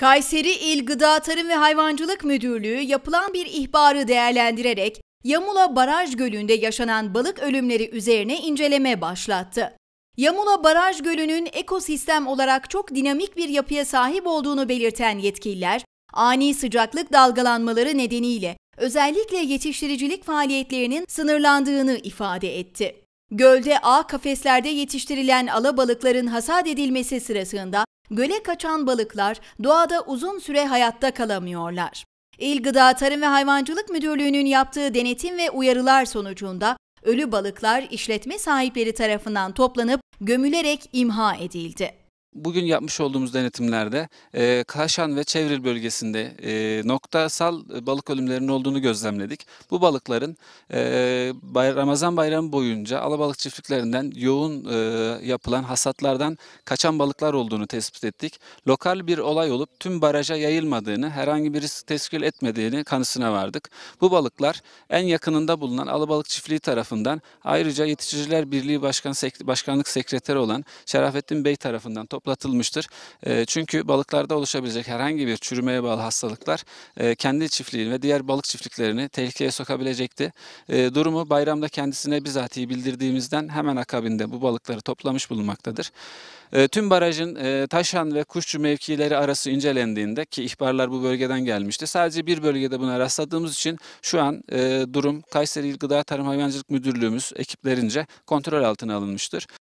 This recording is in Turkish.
Kayseri İl Gıda Tarım ve Hayvancılık Müdürlüğü yapılan bir ihbarı değerlendirerek Yamula Baraj Gölü'nde yaşanan balık ölümleri üzerine inceleme başlattı. Yamula Baraj Gölü'nün ekosistem olarak çok dinamik bir yapıya sahip olduğunu belirten yetkililer, ani sıcaklık dalgalanmaları nedeniyle özellikle yetiştiricilik faaliyetlerinin sınırlandığını ifade etti. Gölde ağ kafeslerde yetiştirilen alabalıkların hasat edilmesi sırasında göle kaçan balıklar doğada uzun süre hayatta kalamıyorlar. İl Gıda Tarım ve Hayvancılık Müdürlüğü'nün yaptığı denetim ve uyarılar sonucunda ölü balıklar işletme sahipleri tarafından toplanıp gömülerek imha edildi. Bugün yapmış olduğumuz denetimlerde e, Kaşan ve Çevril bölgesinde e, noktasal e, balık ölümlerinin olduğunu gözlemledik. Bu balıkların e, bay, Ramazan bayramı boyunca alabalık çiftliklerinden yoğun e, yapılan hasatlardan kaçan balıklar olduğunu tespit ettik. Lokal bir olay olup tüm baraja yayılmadığını, herhangi bir risk teskil etmediğini kanısına vardık. Bu balıklar en yakınında bulunan alabalık çiftliği tarafından ayrıca Yetişiciler Birliği Başkan Sek Başkanlık Sekreteri olan Şerafettin Bey tarafından toplanmıştı toplatılmıştır. E, çünkü balıklarda oluşabilecek herhangi bir çürümeye bağlı hastalıklar e, kendi çiftliğini ve diğer balık çiftliklerini tehlikeye sokabilecekti. E, durumu bayramda kendisine bizatihi bildirdiğimizden hemen akabinde bu balıkları toplamış bulunmaktadır. E, tüm barajın e, Taşan ve Kuşçu mevkileri arası incelendiğinde ki ihbarlar bu bölgeden gelmişti. Sadece bir bölgede buna rastladığımız için şu an e, durum Kayseri İl Gıda Tarım Hayvancılık Müdürlüğümüz ekiplerince kontrol altına alınmıştır.